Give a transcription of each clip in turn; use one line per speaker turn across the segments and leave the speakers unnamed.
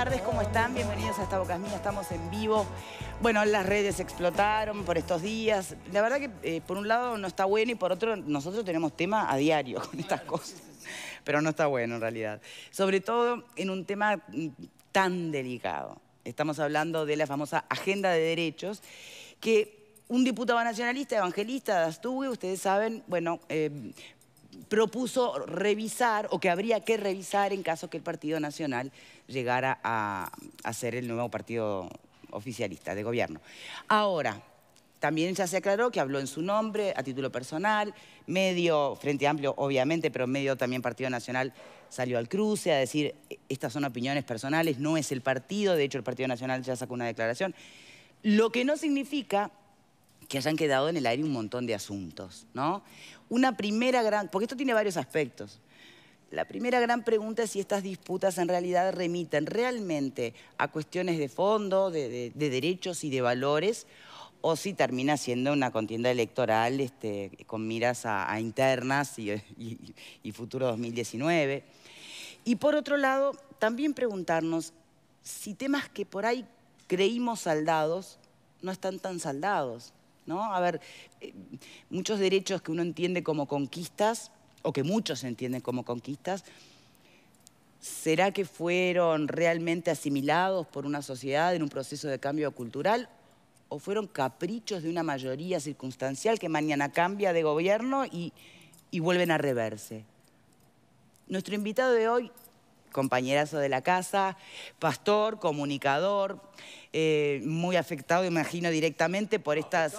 Buenas tardes, ¿cómo están? Bienvenidos a Esta Bocas Mía, estamos en vivo. Bueno, las redes explotaron por estos días. La verdad que eh, por un lado no está bueno y por otro nosotros tenemos tema a diario con estas cosas. Pero no está bueno en realidad. Sobre todo en un tema mm, tan delicado. Estamos hablando de la famosa Agenda de Derechos que un diputado nacionalista, evangelista de ustedes saben, bueno, eh, propuso revisar o que habría que revisar en caso que el Partido Nacional llegara a, ser el nuevo partido oficialista de gobierno. Ahora, también ya se aclaró que habló en su nombre, a título personal, medio, Frente Amplio obviamente, pero medio también Partido Nacional salió al cruce a decir, estas son opiniones personales, no es el partido, de hecho el Partido Nacional ya sacó una declaración, lo que no significa que hayan quedado en el aire un montón de asuntos, ¿no? una primera gran, porque esto tiene varios aspectos. La primera gran pregunta es si estas disputas en realidad remiten realmente a cuestiones de fondo, de, derechos y de valores, o si termina siendo una contienda electoral este, con miras a, internas y, futuro 2019. Y por otro lado, también preguntarnos si temas que por ahí creímos saldados no están tan saldados. ¿no? A ver, eh, muchos derechos que uno entiende como conquistas, o que muchos entienden como conquistas, ¿será que fueron realmente asimilados por una sociedad en un proceso de cambio cultural? ¿O fueron caprichos de una mayoría circunstancial que mañana cambia de gobierno y, y vuelven a reverse? Nuestro invitado de hoy compañerazo de la casa, pastor, comunicador, eh, muy afectado, imagino, directamente por estas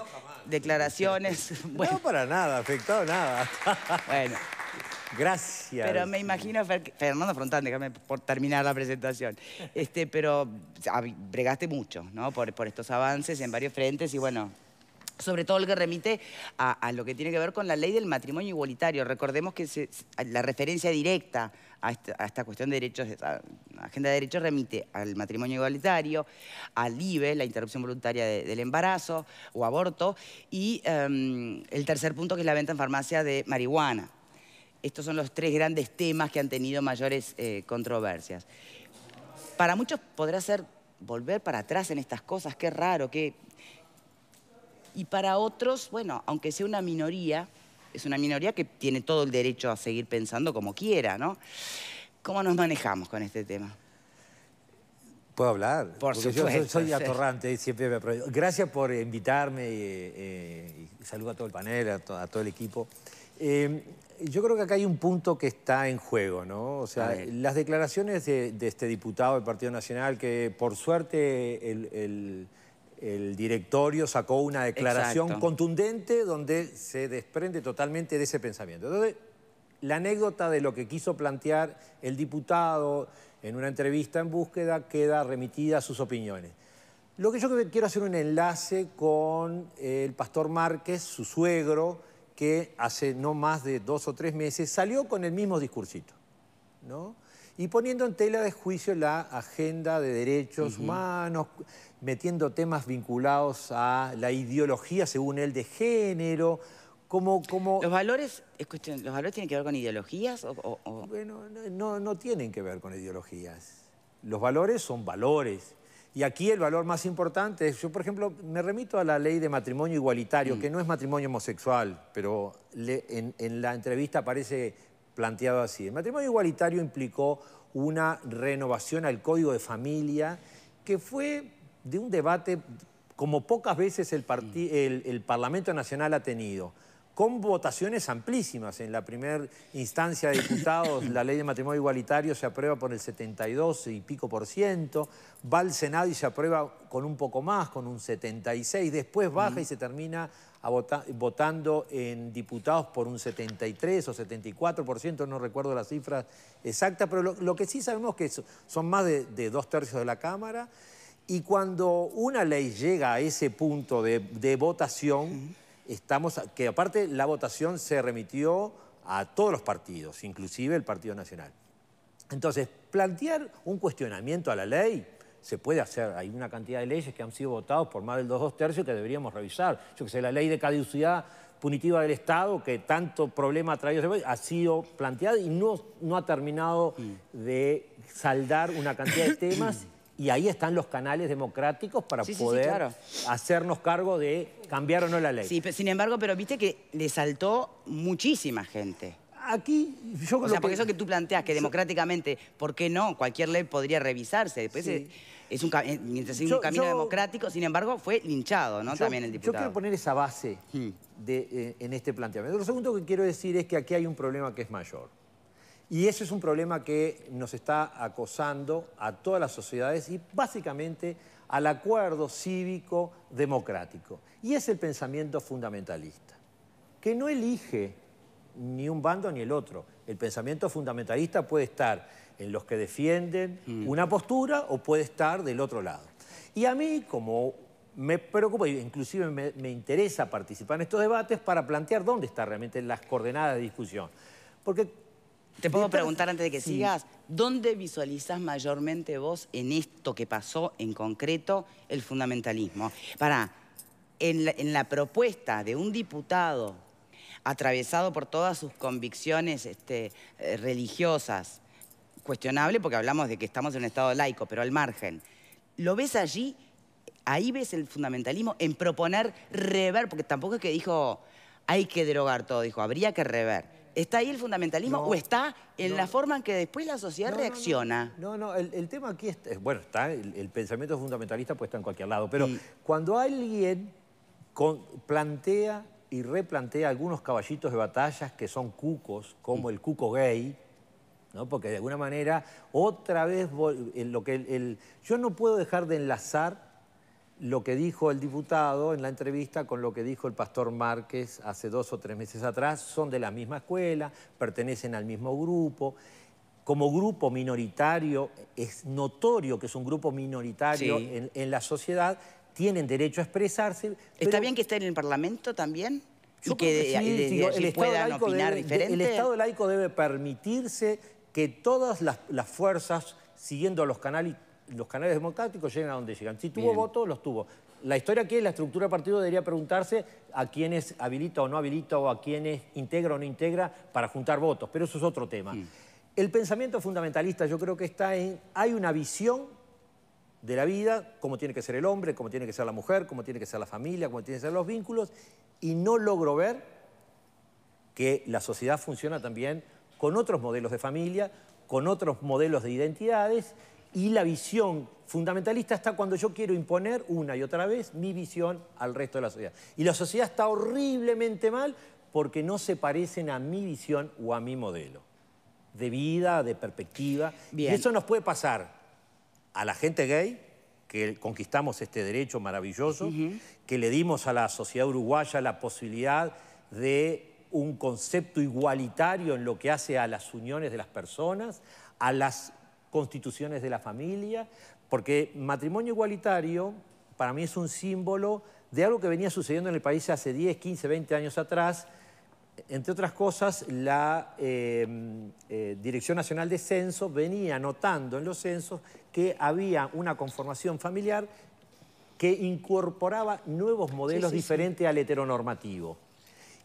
declaraciones. Bueno. No, para nada, afectado nada. bueno. Gracias. Pero me imagino, Fernando Frontán, déjame por terminar la presentación. Este, pero ah, bregaste mucho, ¿no? Por, por estos avances en varios frentes y bueno, sobre todo el que remite a, lo que tiene que ver con la ley del matrimonio igualitario. Recordemos que la referencia directa a esta, cuestión de derechos, a, agenda de derechos remite al matrimonio igualitario, al IBE, la interrupción voluntaria del embarazo o aborto, y em, el tercer punto que es la venta en farmacia de marihuana. Estos son los tres grandes temas que han tenido mayores eh, controversias. Para muchos podrá ser volver para atrás en estas cosas, qué raro, qué, y para otros, bueno, aunque sea una minoría, es una minoría que tiene todo el derecho a seguir pensando como quiera, ¿no? ¿Cómo nos manejamos con este tema? ¿Puedo hablar? Por Porque Yo soy, atorrante y
siempre me aprovecho. Gracias por invitarme eh, eh, y, saludo a todo el panel, a, todo el equipo. Em, yo creo que acá hay un punto que está en juego, ¿no? O sea, las declaraciones de, este diputado del Partido Nacional, que por suerte el el directorio sacó una declaración contundente donde se desprende totalmente de ese pensamiento. Entonces, la anécdota de lo que quiso plantear el diputado en una entrevista en búsqueda queda remitida a sus opiniones. Lo que yo quiero hacer un enlace con el pastor Márquez, su suegro, que hace no más de dos o tres meses salió con el mismo discursito, ¿no? Y poniendo en tela de juicio la agenda de derechos humanos, metiendo temas vinculados a la ideología, según él, de género, como, como... ¿Los valores los valores tienen que ver con ideologías? O, Bueno, no, tienen que ver con ideologías. Los valores son valores. Y aquí el valor más importante es, yo por ejemplo, me remito a la ley de matrimonio igualitario, que mm. no es matrimonio homosexual, pero en, en la entrevista aparece planteado así. El matrimonio igualitario implicó una renovación al código de familia que fue de un debate como pocas veces el, el, el Parlamento Nacional ha tenido con votaciones amplísimas. En la primera instancia de diputados, la ley de matrimonio igualitario se aprueba por el 72 y pico por ciento, va al Senado y se aprueba con un poco más, con un 76, después baja y se termina votando en diputados por un 73 o 74 por ciento, no recuerdo las cifras exactas, pero lo, que sí sabemos que son más de, de dos tercios de la Cámara. Y cuando una ley llega a ese punto de, votación, estamos, que aparte la votación se remitió a todos los partidos, inclusive el Partido Nacional. Entonces, plantear un cuestionamiento a la ley se puede hacer. Hay una cantidad de leyes que han sido votadas por más del 2 dos tercios que deberíamos revisar. Yo que sé, la ley de caducidad punitiva del Estado, que tanto problema ha traído, ha sido planteada y no, no ha terminado de saldar una cantidad de temas y ahí están los canales democráticos para poder hacernos cargo de cambiar
o no la ley. sin embargo, pero viste que le saltó muchísima gente.
Aquí
yo creo O sea, porque eso
que tú planteas, que democráticamente, ¿por qué no? Cualquier ley podría revisar,se Después es, un, mientras sigue un camino democrático, sin embargo, fue linchado, ¿no? También el diputado. Yo quiero poner esa base hmm. de, eh, en este planteamiento. Lo segundo que quiero decir es que aquí hay un problema que es
mayor. Y ese es un problema que nos está acosando a todas las sociedades y básicamente al acuerdo cívico democrático. Y es el pensamiento fundamentalista, que no elige ni un bando ni el otro. El pensamiento fundamentalista puede estar en los que defienden mm. una postura o puede estar del otro lado. Y a mí, como me preocupa, inclusive me, interesa participar en estos debates para plantear dónde están realmente las coordenadas de discusión. Porque te puedo preguntar antes de que sigas,
¿dónde visualizas mayormente vos en esto que pasó en concreto el fundamentalismo? Para, en la, propuesta de un diputado atravesado por todas sus convicciones este, eh, religiosas, cuestionable porque hablamos de que estamos en un estado laico, pero al margen, ¿lo ves allí? Ahí ves el fundamentalismo en proponer rever, porque tampoco es que dijo hay que derogar todo, dijo, habría que rever. ¿Está ahí el fundamentalismo o está en la forma en que después la sociedad reacciona?
No, no, el, tema aquí es eh, bueno, está, el, pensamiento fundamentalista puede estar en cualquier lado, pero cuando alguien plantea y replantea algunos caballitos de batallas que son cucos, como el cuco gay, ¿no? porque de alguna manera otra vez eh, lo que el, yo no puedo dejar de enlazar lo que dijo el diputado en la entrevista con lo que dijo el pastor Márquez hace dos o tres meses atrás, son de la misma escuela, pertenecen al mismo grupo. Como grupo minoritario, es notorio que es un grupo minoritario en, la sociedad, tienen derecho a expresarse. ¿Está bien que esté en el
Parlamento también? y que, sí, el, Estado opinar el Estado
laico debe permitirse que todas las fuerzas, siguiendo los canales los canales democráticos llegan a donde llegan. Si tuvo votos, los tuvo. La historia que es la estructura del partido debería preguntarse a quiénes habilita o no habilita o a quiénes integra o no integra para juntar votos, pero eso es otro tema. El pensamiento fundamentalista yo creo que está en, hay una visión de la vida, cómo tiene que ser el hombre, cómo tiene que ser la mujer, cómo tiene que ser la familia, cómo tienen que ser los vínculos, y no logro ver que la sociedad funciona también con otros modelos de familia, con otros modelos de identidades y la visión fundamentalista está cuando yo quiero imponer una y otra vez mi visión al resto de la sociedad. Y la sociedad está horriblemente mal porque no se parecen a mi visión o a mi modelo de vida, de perspectiva. Y eso nos puede pasar a la gente gay, que conquistamos este derecho maravilloso, que le dimos a la sociedad uruguaya la posibilidad de un concepto igualitario en lo que hace a las uniones de las personas, a las constituciones de la familia, porque matrimonio igualitario para mí es un símbolo de algo que venía sucediendo en el país hace 10, 15, 20 años atrás. Entre otras cosas, la eh, eh, Dirección Nacional de Censos venía notando en los censos que había una conformación familiar que incorporaba nuevos modelos diferentes al heteronormativo.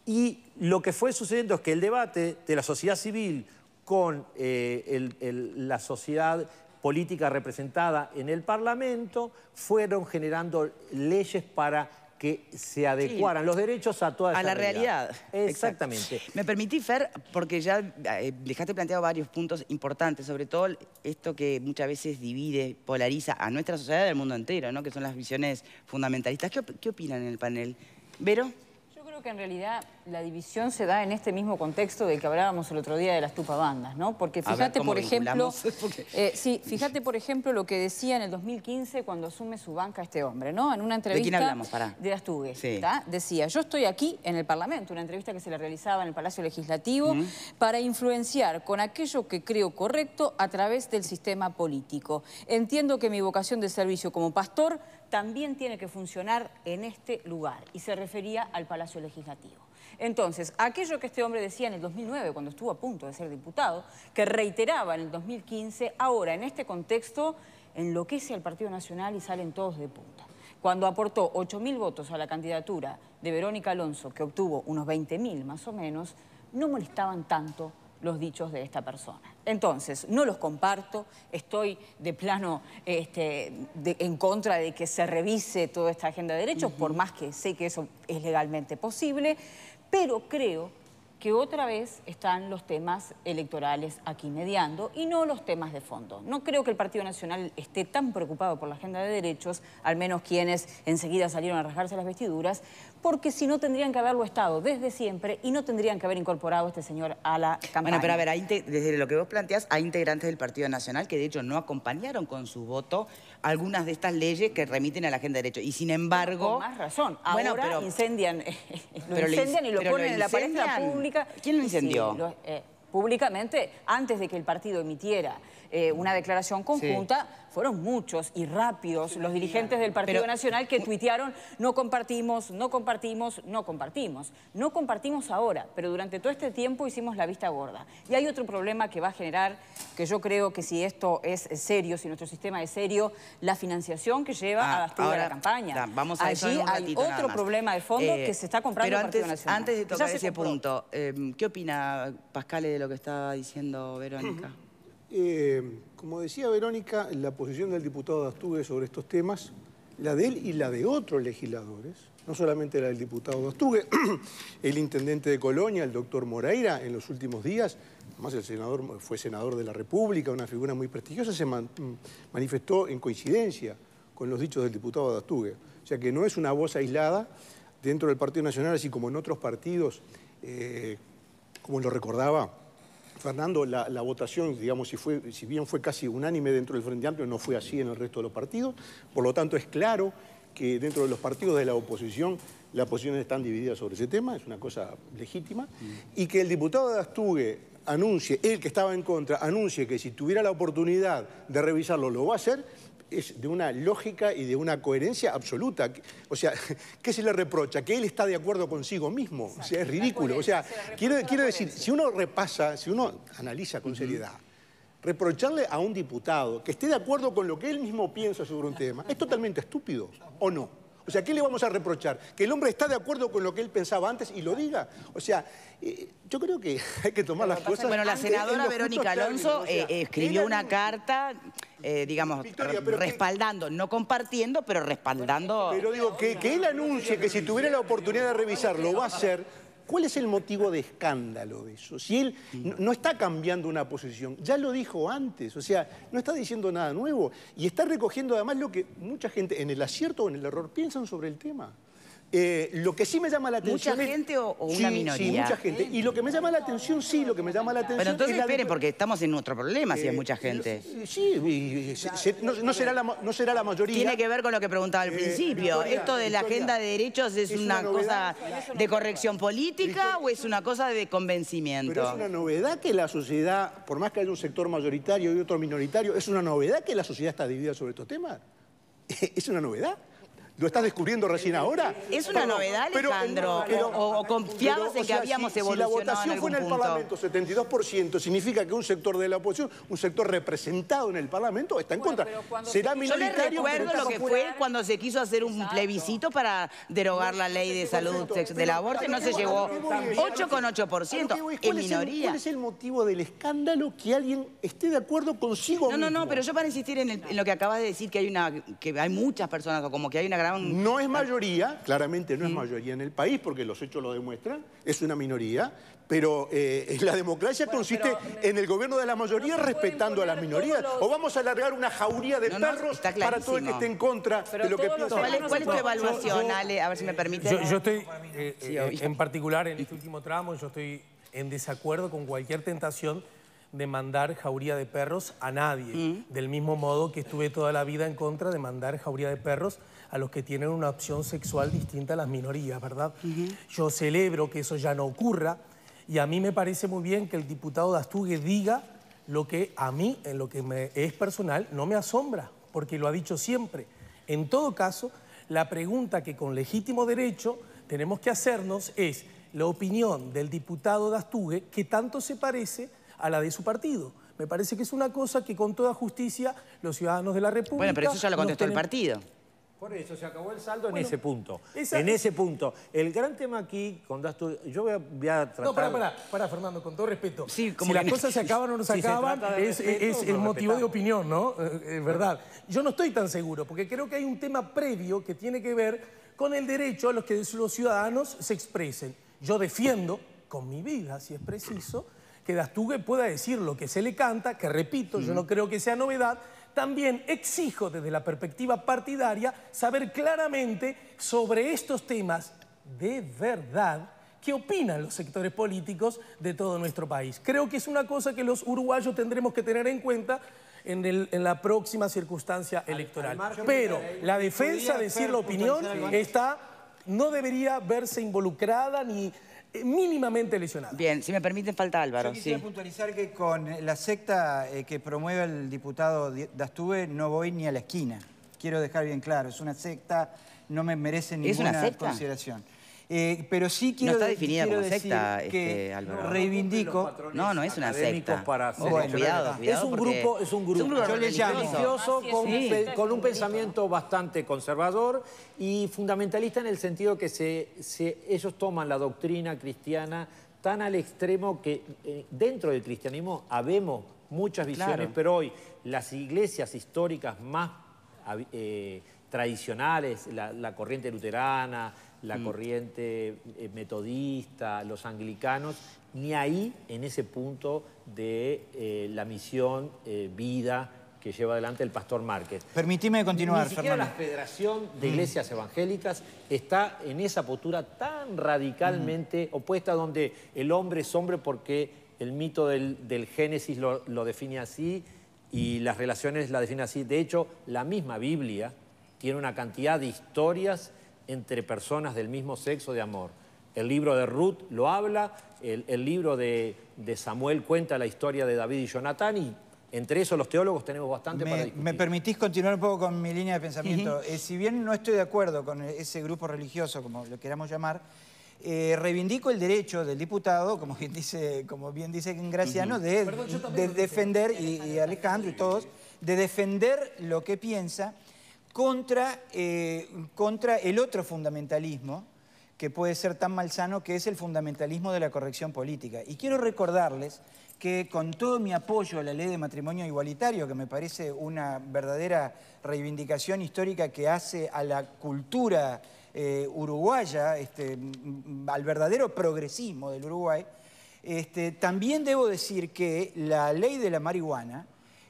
Y lo que fue sucediendo es que el debate de la sociedad civil con eh, la sociedad política representada en el Parlamento, fueron generando leyes para que se adecuaran
los derechos a toda esa A la realidad. Exactamente. Me permití, Fer, porque ya eh, dejaste planteado varios puntos importantes, sobre todo esto que muchas veces divide, polariza a nuestra sociedad del mundo entero, ¿no? que son las visiones fundamentalistas. ¿Qué, qué opinan en el panel? ¿Vero?
creo que en realidad la división se da en este mismo contexto del que hablábamos el otro día de las tupabandas, ¿no? Porque fíjate, por ejemplo, eh, sí, fíjate, por ejemplo, lo que decía en el 2015 cuando asume su banca este hombre, ¿no? En una entrevista... ¿De quién hablamos? Astugue, sí. Decía, yo estoy aquí en el Parlamento, una entrevista que se le realizaba en el Palacio Legislativo, para influenciar con aquello que creo correcto a través del sistema político. Entiendo que mi vocación de servicio como pastor también tiene que funcionar en este lugar y se refería al Palacio Legislativo. Entonces, aquello que este hombre decía en el 2009, cuando estuvo a punto de ser diputado, que reiteraba en el 2015, ahora en este contexto enloquece al Partido Nacional y salen todos de punta. Cuando aportó 8.000 votos a la candidatura de Verónica Alonso, que obtuvo unos 20.000 más o menos, no molestaban tanto los dichos de esta persona. Entonces, no los comparto, estoy de plano este, en contra de que se revise toda esta agenda de derechos, por más que sé que eso es legalmente posible, pero creo que otra vez están los temas electorales aquí mediando y no los temas de fondo. No creo que el Partido Nacional esté tan preocupado por la agenda de derechos, al menos quienes enseguida salieron a rasgarse las vestiduras, porque si no tendrían que haberlo estado desde siempre y no tendrían que haber incorporado a este señor a la campaña. Bueno, pero a ver,
desde lo que vos planteas, hay integrantes del Partido Nacional que de hecho no acompañaron con su voto algunas de estas leyes que remiten a la agenda de Derecho. Y sin embargo... Con más
razón. Ahora
incendian,
eh, lo incendian y lo ponen en la palestra pública.
¿Quién lo incendió?
Eh, públicamente, antes de que el partido emitiera eh, una declaración conjunta. Fueron muchos y rápidos los dirigentes del Partido Nacional que tuitearon no compartimos, no compartimos, no compartimos. No compartimos ahora, pero durante todo este tiempo hicimos la vista gorda. Y hay otro problema que va a generar, que yo creo que si esto es serio, si nuestro sistema es serio,
la financiación que lleva ah, a gastar la campaña. Allí hay otro problema de fondo eh, que se está comprando antes, el Partido Nacional. Antes de tocar ese punto, em, ¿qué opina Pascale de lo que estaba diciendo Verónica?
Eh, como decía Verónica, la posición del diputado de sobre estos temas, la de él y la de otros legisladores, no solamente la del diputado de Astugue, el intendente de Colonia, el doctor Moreira, en los últimos días, además el senador fue senador de la República, una figura muy prestigiosa, se mm, manifestó en coincidencia con los dichos del diputado de O sea que no es una voz aislada dentro del Partido Nacional, así como en otros partidos, eh, como lo recordaba Fernando, la, votación, digamos, si, fue, si bien fue casi unánime dentro del Frente Amplio, no fue así en el resto de los partidos. Por lo tanto, es claro que dentro de los partidos de la oposición las posiciones están divididas sobre ese tema, es una cosa legítima, mm. y que el diputado de Astugue anuncie, él que estaba en contra, anuncie que si tuviera la oportunidad de revisarlo lo va a hacer, es de una lógica y de una coherencia absoluta. O sea, ¿qué se le reprocha? Que él está de acuerdo consigo mismo. O sea, es ridículo. O sea, quiere quiero, decir, si uno repasa, si uno analiza con seriedad, reprocharle a un diputado que esté de acuerdo con lo que él mismo piensa sobre un tema es totalmente estúpido, ¿o no? O sea, ¿qué le vamos a reprochar? Que el hombre está de acuerdo con lo que él pensaba antes y lo diga. O sea, eh, yo creo que hay que tomar las cosas... Bueno, la senadora Verónica Alonso eh, escribió una
carta... Eh, digamos, respaldando, no compartiendo, pero respaldando... Pero digo, que, él anuncie que si tuviera la oportunidad
de revisar lo va a hacer, ¿Cuál es el motivo de escándalo de eso? Si él no está cambiando una posición, ya lo dijo antes, o sea, no está diciendo nada nuevo y está recogiendo además lo que mucha gente en el acierto o en el error piensan sobre el tema. Eh, lo que sí me llama la atención... ¿Mucha gente o, una minoría? Sí, mucha gente. Y lo que me llama la atención, sí, lo que me llama la atención... pero entonces es
porque estamos en otro problema si hay eh, mucha gente. Sí, no, será la, mayoría. Tiene que ver con lo que preguntaba al eh, principio. ¿Esto de la agenda de derechos es, una, cosa de corrección política o es una cosa de convencimiento? Pero es una novedad que la
sociedad, por más que haya un sector mayoritario y otro minoritario, ¿es una novedad que la sociedad está dividida sobre estos temas? ¿Es una novedad? ¿Lo estás descubriendo recién ahora? Es una novedad, Alejandro. o, confiabas en que habíamos evolucionado Si la votación fue en el Parlamento 72%, significa que un sector de la oposición, un sector representado en el Parlamento, está en contra. Será minoritario. Yo recuerdo lo que fue
cuando se quiso hacer un plebiscito para derogar la ley de salud del aborto y no se llevó 8,8%, en minoría. ¿Cuál es el motivo del escándalo que alguien esté de acuerdo consigo No, no, no, pero yo para insistir en, lo que acabas de decir, que hay una que hay muchas personas, o como que hay una gran no
es mayoría, claramente no es mayoría en el país, porque los hechos lo demuestran, es una minoría, pero eh, la democracia consiste eh, en el gobierno de la mayoría respetando a las minorías. O vamos a alargar una jauría de perros para todo el que esté en contra de lo que piensa. ¿Cuál, ¿Cuál, es tu evaluación,
Ale? A ver si me eh, permite. Yo, estoy,
en particular, en este último tramo, yo estoy en desacuerdo con cualquier tentación de mandar jauría de perros a nadie. Mm. Del mismo modo que estuve toda la vida en contra de mandar jauría de perros a los que tienen una opción sexual distinta a las minorías, ¿verdad? Yo celebro que eso ya no ocurra y a mí me parece muy bien que el diputado Dastugue diga lo que a mí, en lo que me es personal, no me asombra, porque lo ha dicho siempre. En todo caso, la pregunta que con legítimo derecho tenemos que hacernos es la opinión del diputado Dastugue, que tanto se parece a la de su partido. Me parece que es una cosa que con toda justicia los ciudadanos de la República... Bueno, pero eso ya lo contestó el partido.
Por eso, se acabó el saldo en ese punto. En ese punto. El gran tema aquí, con Dastu, yo voy a, tratar... No, pará, pará, Fernando, con todo respeto. como si las cosas se acaban o no se acaban, es, el motivo de
opinión, ¿no? Eh, es verdad. Yo no estoy tan seguro, porque creo que hay un tema previo que tiene que ver con el derecho a los que los ciudadanos se expresen. Yo defiendo, con mi vida, si es preciso, que Dastugue pueda decir lo que se le canta, que repito, yo mm. no creo que sea novedad, también exijo desde la perspectiva partidaria saber claramente sobre estos temas de verdad qué opinan los sectores políticos de todo nuestro país. Creo que es una cosa que los uruguayos tendremos que tener en cuenta en, la próxima circunstancia electoral. Pero la, defensa de decir la opinión está, no debería verse
involucrada ni mínimamente lesionado. Bien, si me permiten, falta Álvaro. Yo quisiera
puntualizar que con la secta eh, que promueve el diputado Dastube no voy ni a la esquina. Quiero dejar bien claro, es una secta, no me merece ninguna consideración. Eh, pero sí quiero este, No está definida como secta, Reivindico.
No, no es una secta. es, un grupo, es un grupo, religioso con, un
pensamiento bastante conservador y fundamentalista en el sentido que ellos toman la doctrina cristiana tan al extremo que eh, dentro del cristianismo habemos muchas visiones, pero hoy las iglesias históricas más eh, tradicionales, la corriente luterana, la mm. corriente eh, metodista, los anglicanos,
ni ahí
en ese punto de eh, la misión eh, vida que lleva adelante el pastor Márquez.
Permitime continuar, Ni siquiera la
Federación de mm. Iglesias Evangélicas está en esa postura tan radicalmente mm. opuesta donde el hombre es hombre porque el mito del, del Génesis lo, lo, define así y las relaciones la define así. De hecho, la misma Biblia tiene una cantidad de historias entre personas del mismo sexo de amor. El libro de Ruth lo habla, el, libro de, Samuel cuenta la historia de David y Jonatán y entre eso los teólogos tenemos bastante me, para
¿Me permitís continuar un poco con mi línea de pensamiento? Eh, si bien no estoy de acuerdo con ese grupo religioso, como lo queramos llamar, eh, reivindico el derecho del diputado, como bien dice, como Graciano, de, defender, y, y Alejandro y todos, de defender lo que piensa contra, eh, contra el otro fundamentalismo que puede ser tan malsano, que es el fundamentalismo de la corrección política. Y quiero recordarles que con todo mi apoyo a la ley de matrimonio igualitario, que me parece una verdadera reivindicación histórica que hace a la cultura eh, uruguaya, este, al verdadero progresismo del Uruguay, este, también debo decir que la ley de la marihuana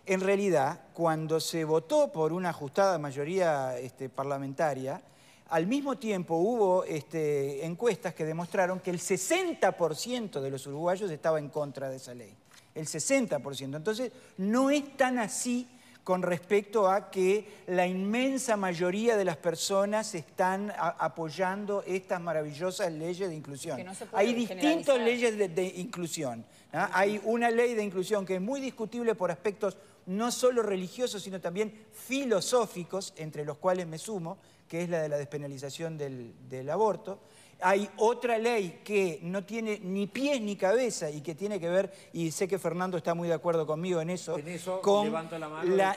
en realidad, cuando se votó por una ajustada mayoría este, parlamentaria, al mismo tiempo hubo este, encuestas que demostraron que el 60% de los uruguayos estaba en contra de esa ley. El 60%. Entonces, no es tan así con respecto a que la inmensa mayoría de las personas están apoyando estas maravillosas leyes de inclusión. Hay distintas leyes de, inclusión. Hay una ley de inclusión que es muy discutible por aspectos no solo religiosos, sino también filosóficos, entre los cuales me sumo, que es la de la despenalización del, aborto hay otra ley que no tiene ni pies ni cabeza y que tiene que ver, y sé que Fernando está muy de acuerdo conmigo en eso, con la,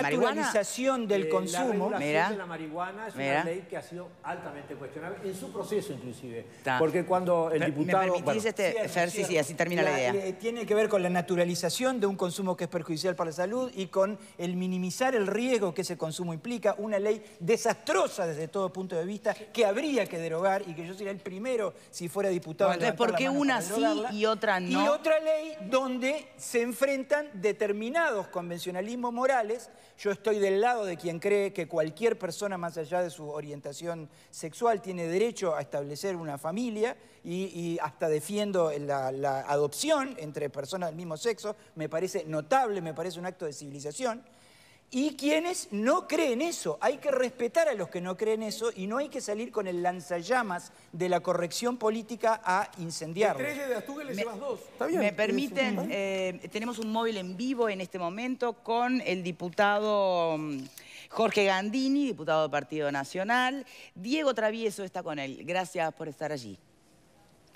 naturalización del eh, consumo. La de la
marihuana es una ley que ha sido altamente cuestionable, en su proceso inclusive. Porque cuando el diputado... ¿Me permitís, este, ejercicio, así termina la, idea. Eh,
tiene que ver con la naturalización de un consumo que es perjudicial para la salud y con el minimizar el riesgo que ese consumo implica, una ley desastrosa desde todo punto de vista que habría que derogar y que yo sería el primero si fuera diputado. entonces ¿Por qué una sí y
otra no? Y otra
ley donde se enfrentan determinados convencionalismos morales. Yo estoy del lado de quien cree que cualquier persona más allá de su orientación sexual tiene derecho a establecer una familia y, hasta defiendo la, la adopción entre personas del mismo sexo. Me parece notable, me parece un acto de civilización y quienes no creen eso. Hay que respetar a los que no creen eso y no hay que salir con el lanzallamas de la corrección política a incendiar. Tres
de
llevas dos.
Me permiten,
eh, tenemos un móvil en vivo en este momento con el diputado mm, Jorge Gandini, diputado del Partido Nacional. Diego Travieso está con él. Gracias por estar allí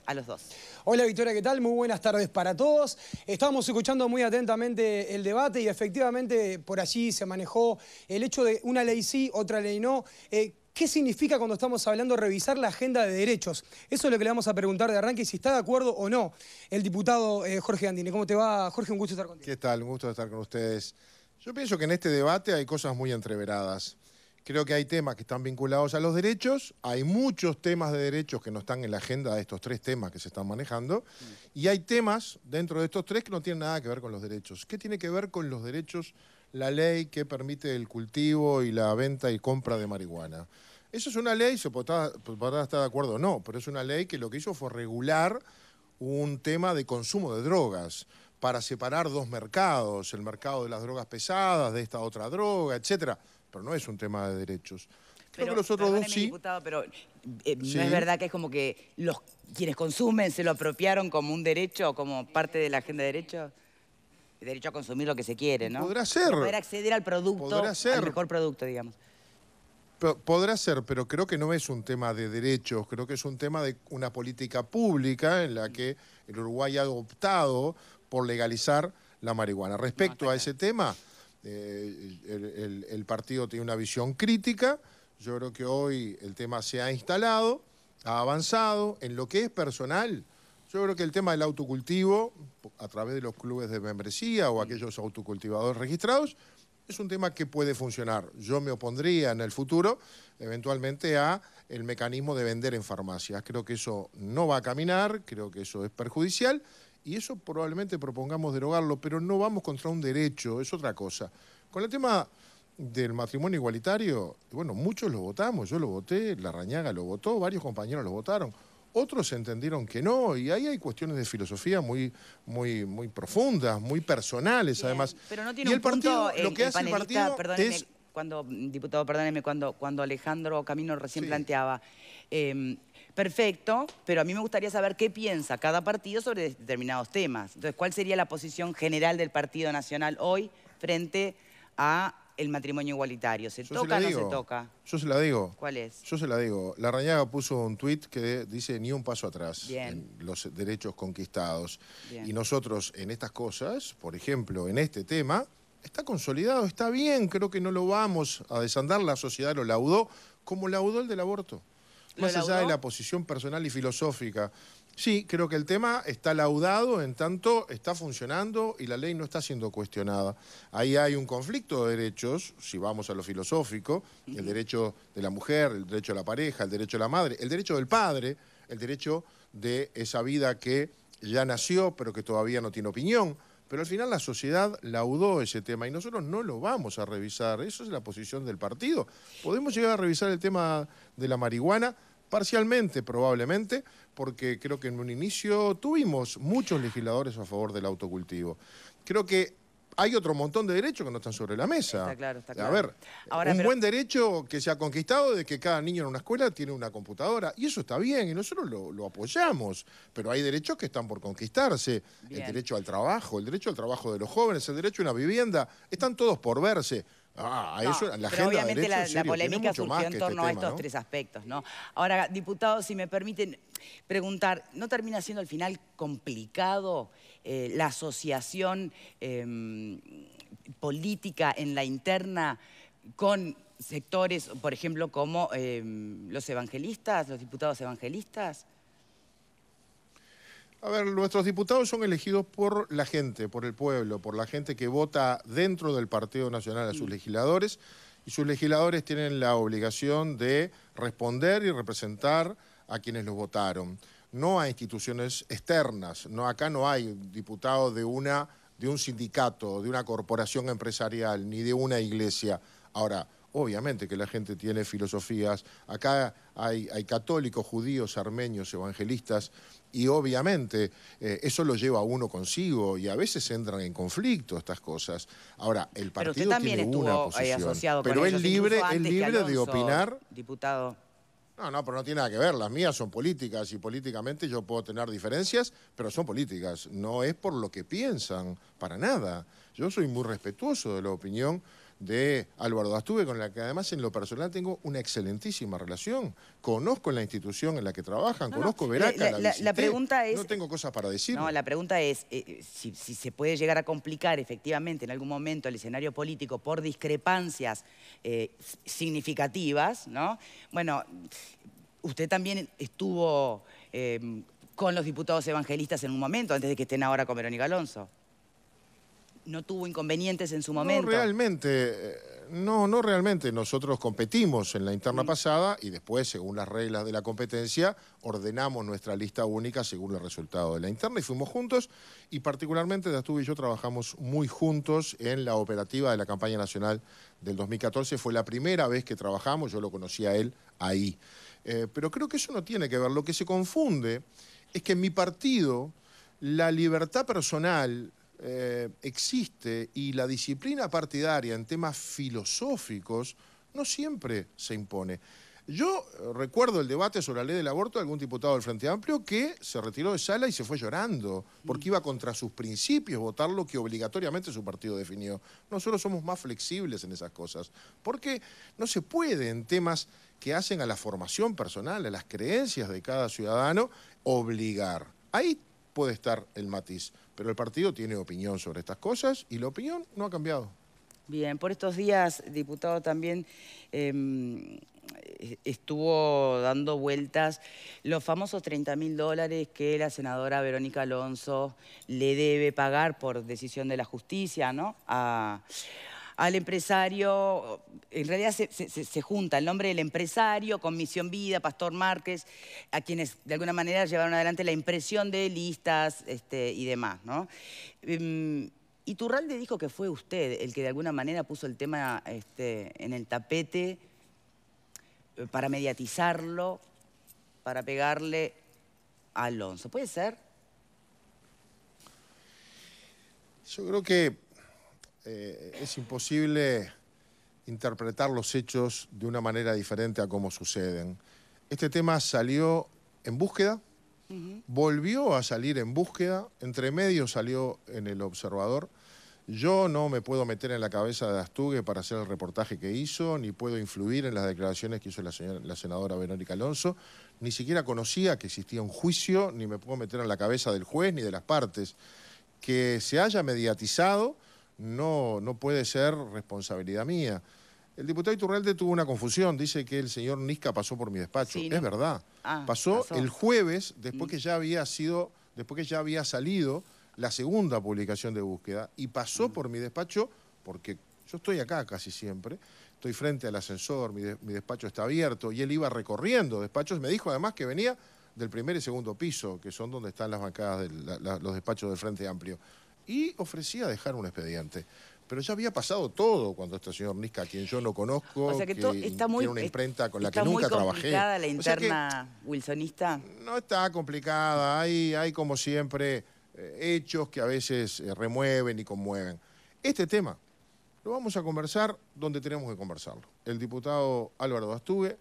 a los dos.
Hola Victoria, ¿qué tal? Muy buenas tardes para todos. Estábamos escuchando muy atentamente el debate y efectivamente por allí se manejó el hecho de una ley sí, otra ley no. Eh, ¿Qué significa cuando estamos hablando de revisar la agenda de derechos? Eso es lo que le vamos a preguntar de arranque, si está de acuerdo o no el diputado eh, Jorge Andini. ¿Cómo te
va, Jorge? Un gusto estar contigo. ¿Qué tal? Un gusto estar con ustedes. Yo pienso que en este debate hay cosas muy entreveradas. Creo que hay temas que están vinculados a los derechos, hay muchos temas de derechos que no están en la agenda de estos tres temas que se están manejando, y hay temas dentro de estos tres que no tienen nada que ver con los derechos. ¿Qué tiene que ver con los derechos la ley que permite el cultivo y la venta y compra de marihuana? Eso es una ley, se podrá, estar de acuerdo o no, pero es una ley que lo que hizo fue regular un tema de consumo de drogas para separar dos mercados, el mercado de las drogas pesadas de esta otra droga, etcétera pero no es un tema de derechos.
Creo que los otros sí. Diputado, pero eh, no es verdad que es como que los quienes consumen se lo apropiaron como un derecho, como parte de la agenda de derechos. El derecho a consumir lo que se quiere, ¿no? Podrá ser. poder acceder al producto, al mejor
producto, digamos. Podrá ser, pero creo que no es un tema de derechos, creo que es un tema de una política pública en la que el Uruguay ha optado por legalizar la marihuana. Respecto a ese tema, eh, el, partido tiene una visión crítica. Yo creo que hoy el tema se ha instalado, ha avanzado. En lo que es personal, yo creo que el tema del autocultivo, a través de los clubes de membresía o mm. aquellos autocultivadores registrados, es un tema que puede funcionar. Yo me opondría en el futuro, eventualmente, a el mecanismo de vender en farmacias. Creo que eso no va a caminar, creo que eso es perjudicial y eso probablemente propongamos derogarlo, pero no vamos contra un derecho, es otra cosa. Con el tema del matrimonio igualitario, bueno, muchos lo votamos, yo lo voté, la Rañaga lo votó, varios compañeros lo votaron. Otros entendieron que no, y ahí hay cuestiones de filosofía muy, muy, muy profundas, muy personales, además. Pero no tiene y el partido, lo que hace el partido es
cuando, diputado, perdóneme, cuando, cuando Alejandro Camino recién planteaba. Em, perfecto, pero a mí me gustaría saber qué piensa cada partido sobre determinados temas. Entonces, ¿cuál sería la posición general del Partido Nacional hoy frente a el matrimonio igualitario? ¿Se toca o no se toca?
Yo se la digo. ¿Cuál es? Yo se la digo. La Rañaga puso un tuit que dice ni un paso atrás en los derechos conquistados. Y nosotros en estas cosas, por ejemplo, en este tema, está consolidado, está bien, creo que no lo vamos a desandar, la sociedad lo laudó, como laudó el del aborto.
Más allá de la
posición personal y filosófica. Sí, creo que el tema está laudado, en tanto está funcionando y la ley no está siendo cuestionada. Ahí hay un conflicto de derechos, si vamos a lo filosófico, el derecho de la mujer, el derecho de la pareja, el derecho de la madre, el derecho del padre, el derecho de esa vida que ya nació pero que todavía no tiene opinión. Pero al final la sociedad laudó ese tema y nosotros no lo vamos a revisar. Eso es la posición del partido. Podemos llegar a revisar el tema de la marihuana, parcialmente probablemente, porque creo que en un inicio tuvimos muchos legisladores a favor del autocultivo. Creo que hay otro montón de derechos que no están sobre la mesa. Está
claro, está claro. A ver, Ahora, un buen
derecho que se ha conquistado de que cada niño en una escuela tiene una computadora, y eso está bien, y nosotros lo, apoyamos, pero hay derechos que están por conquistarse, el derecho al trabajo, el derecho al trabajo de los jóvenes, el derecho a una vivienda, están todos por verse. Ah, eso, la pero obviamente la, polémica surgió en este torno a estos tres
aspectos, ¿no? Ahora, diputado, si me permiten preguntar, ¿no termina siendo al final complicado eh, la asociación em, política en la interna con sectores, por ejemplo, como em, los evangelistas, los diputados evangelistas?
A ver, nuestros diputados son elegidos por la gente, por el pueblo, por la gente que vota dentro del Partido Nacional a sus mm. legisladores y sus legisladores tienen la obligación de responder y representar a quienes los votaron no a instituciones externas. No, acá no hay diputado de, una, de un sindicato, de una corporación empresarial, ni de una iglesia. Ahora, obviamente que la gente tiene filosofías. Acá hay, católicos, judíos, armenios, evangelistas, y obviamente eh, eso lo lleva uno consigo y a veces entran en conflicto estas cosas. Ahora, el partido tiene una posición, pero es libre, es libre de opinar. Diputado. No, no, pero no tiene nada que ver. Las mías son políticas y políticamente yo puedo tener diferencias, pero son políticas. No es por lo que piensan, para nada. Yo soy muy respetuoso de la opinión de Álvaro Dastuve, con la que además en lo personal tengo una excelentísima relación. Conozco la institución en la que trabajan, conozco Veracruz. la, pregunta es... No
tengo cosas para decir. No, la pregunta es eh, si, se puede llegar a complicar efectivamente en algún momento el escenario político por discrepancias eh, significativas, ¿no? Bueno, usted también estuvo... Eh, con los diputados evangelistas en un momento, antes de que estén ahora con Verónica Alonso no tuvo inconvenientes en su momento. No,
realmente, eh, no, no realmente. Nosotros competimos en la interna mm. pasada y después, según las reglas de la competencia, ordenamos nuestra lista única según el resultado de la interna y fuimos juntos. Y particularmente, Dastub y yo trabajamos muy juntos en la operativa de la campaña nacional del 2014. Fue la primera vez que trabajamos, yo lo conocí a él ahí. Eh, pero creo que eso no tiene que ver. Lo que se confunde es que en mi partido la libertad personal eh, existe y la disciplina partidaria en temas filosóficos no siempre se impone. Yo eh, recuerdo el debate sobre la ley del aborto de algún diputado del Frente Amplio que se retiró de sala y se fue llorando, porque mm. iba contra sus principios votar lo que obligatoriamente su partido definió. Nosotros somos más flexibles en esas cosas, porque no se puede en temas que hacen a la formación personal, a las creencias de cada ciudadano, obligar. Ahí puede estar el matiz. Pero el partido tiene
opinión sobre estas cosas y la opinión no ha cambiado. Bien, por estos días, diputado, también em, e-, estuvo dando vueltas los famosos 30 mil dólares que la senadora Verónica Alonso le debe pagar por decisión de la justicia, ¿no? A, al empresario, en realidad se, junta el nombre del empresario con Misión Vida, Pastor Márquez, a quienes de alguna manera llevaron adelante la impresión de listas este, y demás. ¿no? Y em, Turralde dijo que fue usted el que de alguna manera puso el tema este, en el tapete eh, para mediatizarlo, para pegarle a Alonso. ¿Puede ser?
Yo creo que eh, es imposible interpretar los hechos de una manera diferente a cómo suceden. Este tema salió en búsqueda, volvió a salir en búsqueda, entre medio salió en El Observador. Yo no me puedo meter en la cabeza de Astugue para hacer el reportaje que hizo, ni puedo influir en las declaraciones que hizo la, señora, la senadora Verónica Alonso. Ni siquiera conocía que existía un juicio, ni me puedo meter en la cabeza del juez ni de las partes. Que se haya mediatizado no, no puede ser responsabilidad mía. El diputado Iturralde tuvo una confusión, dice que el señor Nisca pasó por mi despacho. Es verdad. Ah, pasó, el jueves, después mm. que ya había sido, después que ya había salido la segunda publicación de búsqueda, y pasó mm. por mi despacho, porque yo estoy acá casi siempre, estoy frente al ascensor, mi, despacho está abierto, y él iba recorriendo despachos, me dijo además que venía del primer y segundo piso, que son donde están las bancadas, de los despachos del Frente Amplio y ofrecía dejar un expediente. Pero ya había pasado todo cuando este señor Nisca, a quien yo no conozco, tiene una imprenta con la que nunca trabajé. ¿Está complicada la interna
wilsonista?
No está complicada. Hay, hay como siempre, eh, hechos que a veces eh, remueven y conmueven. Este tema lo vamos a conversar donde tenemos que conversarlo. El diputado Álvaro Bastugue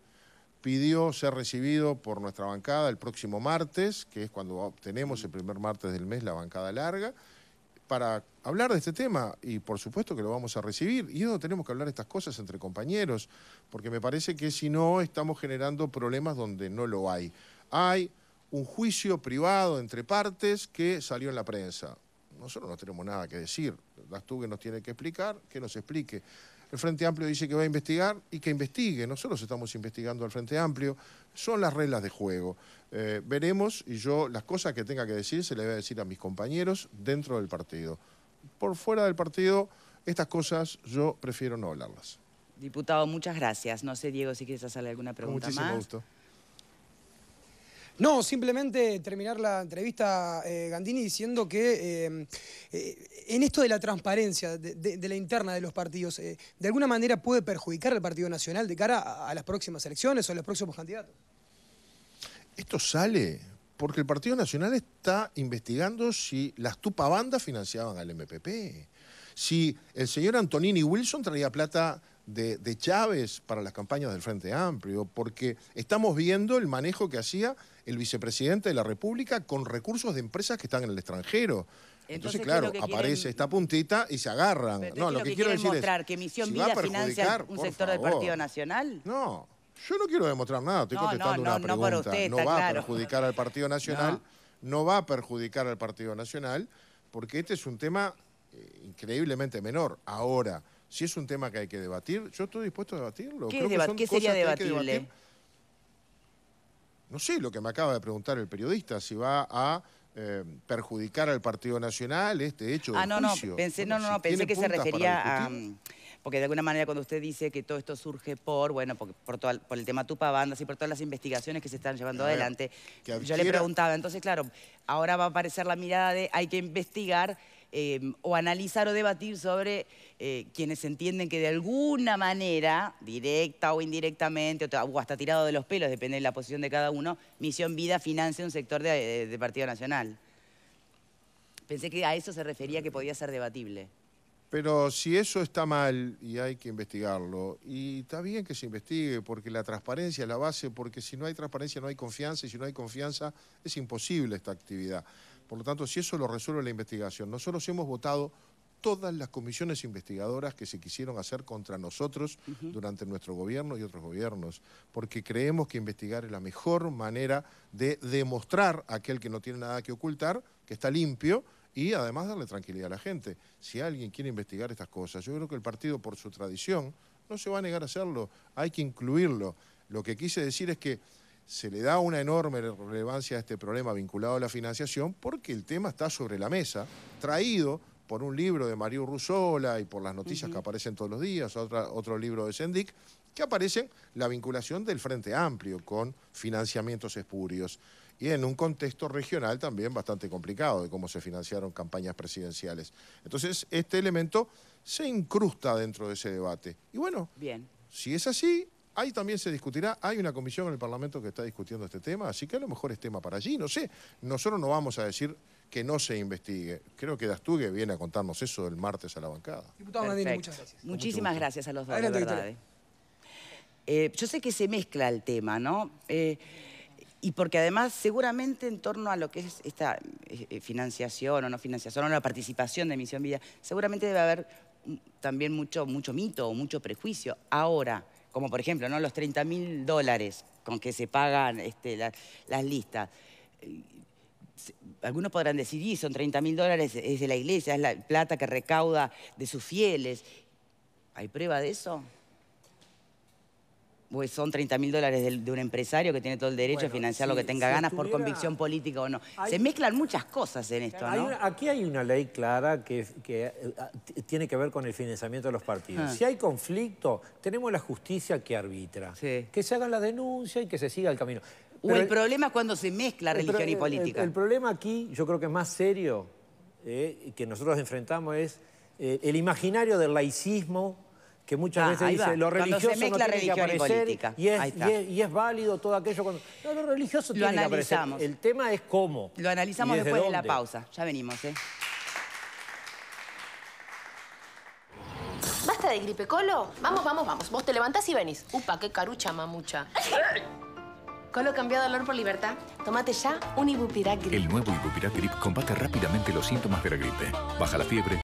pidió ser recibido por nuestra bancada el próximo martes, que es cuando tenemos el primer martes del mes la bancada larga para hablar de este tema y por supuesto que lo vamos a recibir. Y es tenemos que hablar estas cosas entre compañeros, porque me parece que si no estamos generando problemas donde no lo hay. Hay un juicio privado entre partes que salió en la prensa. Nosotros no tenemos nada que decir. Las que nos tiene que explicar, que nos explique. El Frente Amplio dice que va a investigar y que investigue. Nosotros estamos investigando al Frente Amplio. Son las reglas de juego. Eh, veremos y yo las cosas que tenga que decir se las voy a decir a mis compañeros dentro del partido. Por fuera del partido, estas cosas yo prefiero no hablarlas.
Diputado, muchas gracias. No sé, Diego, si quieres hacerle alguna pregunta muchísimo Gusto. No, simplemente
terminar la entrevista, eh, Gandini, diciendo que eh, eh, en esto de la transparencia, de, la interna de los partidos, ¿de alguna manera puede perjudicar al Partido Nacional de cara a, a las próximas elecciones o a los próximos candidatos?
Esto sale porque el Partido Nacional está investigando si las tupabandas financiaban al MPP, si el señor Antonini Wilson traía plata de, Chávez para las campañas del Frente Amplio, porque estamos viendo el manejo que hacía el vicepresidente de la República con recursos de empresas que están en el extranjero. Entonces, claro, aparece esta puntita y se agarran. no, lo que, quiero decir es
Misión un sector del Partido Nacional. No,
yo no quiero demostrar nada, estoy contestando una pregunta. No, va a perjudicar al Partido Nacional, no. va a perjudicar al Partido Nacional, porque este es un tema eh, increíblemente menor. Ahora, si es un tema que hay que debatir, yo estoy dispuesto a debatirlo. ¿Qué, sería debatible? No sé, lo que me acaba de preguntar el periodista, si va a eh, perjudicar al Partido Nacional este hecho de Ah, no, no, pensé, no, no, pensé que se refería a...
Mm, porque de alguna manera cuando usted dice que todo esto surge por, bueno, por, por, el tema Tupabandas y por todas las investigaciones que se están llevando adelante, yo le preguntaba, entonces claro, ahora va a aparecer la mirada de hay que investigar Em, o analizar o debatir sobre eh, quienes entienden que de alguna manera, directa o indirectamente, o hasta tirado de los pelos, depende de la posición de cada uno, Misión Vida financia un sector de, de Partido Nacional. Pensé que a eso se refería que podía ser debatible.
Pero si eso está mal y hay que investigarlo, y está bien que se investigue, porque la transparencia es la base, porque si no hay transparencia no hay confianza, y si no hay confianza es imposible esta actividad. Por lo tanto, si eso lo resuelve la investigación, nosotros hemos votado todas las comisiones investigadoras que se quisieron hacer contra nosotros durante nuestro gobierno y otros gobiernos, porque creemos que investigar es la mejor manera de demostrar a aquel que no tiene nada que ocultar, que está limpio, y además darle tranquilidad a la gente. Si alguien quiere investigar estas cosas, yo creo que el partido por su tradición no se va a negar a hacerlo, hay que incluirlo. Lo que quise decir es que se le da una enorme relevancia a este problema vinculado a la financiación porque el tema está sobre la mesa, traído por un libro de Mario Rusola y por las noticias que aparecen todos los días, otro libro de Sendic, que aparecen la vinculación del Frente Amplio con financiamientos espurios y en un contexto regional también bastante complicado de cómo se financiaron campañas presidenciales. Entonces, este elemento se incrusta dentro de ese debate. Y bueno, Bien. si es así, Ahí también se discutirá, hay una comisión en el Parlamento que está discutiendo este tema, así que a lo mejor es tema para allí, no sé. Nosotros no vamos a decir que no se investigue. Creo que Dastugue viene a
contarnos eso el martes a la bancada. Diputado muchas gracias. Muchísimas gracias a los dos, de verdad. Eh. Eh, yo sé que se mezcla el tema, ¿no? Eh, y porque además seguramente en torno a lo que es esta financiación o no financiación o la participación de Misión Vida, seguramente debe haber mm, también mucho, mucho mito o mucho prejuicio. Ahora, como por ejemplo ¿no? los 30.000 mil dólares con que se pagan este, las listas. Algunos podrán decir, y son 30 mil dólares, es de la iglesia, es la plata que recauda de sus fieles. ¿Hay prueba de eso? pues son 30 mil dólares de, un empresario que tiene todo el derecho a financiar lo que tenga ganas por convicción política o no. Se mezclan muchas cosas en esto, ¿no? aquí hay una ley clara que,
eh, tiene que ver con el financiamiento de los partidos. Ah. Si hay conflicto, tenemos la justicia que arbitra. Que se haga la denuncia y que se siga el camino.
o el, problema es cuando se
mezcla religión y política. El, problema aquí, yo creo que es más serio eh, que nosotros enfrentamos es eh, el imaginario del laicismo que muchas ah, veces dice lo religioso no tiene que aparecer y, es, válido todo aquello. Cuando... No, lo religioso tiene que aparecer.
El tema es cómo. Lo analizamos después de la pausa. Ya venimos, ¿eh? ¿Basta de gripe, Colo. Vamos, vamos, vamos. Vos te levantás y venís. Upa, qué carucha, mamucha. Colo cambiado dolor por libertad. Tómate ya un Ibupirac El
nuevo Ibupirac combate rápidamente los síntomas de la gripe. Baja la fiebre,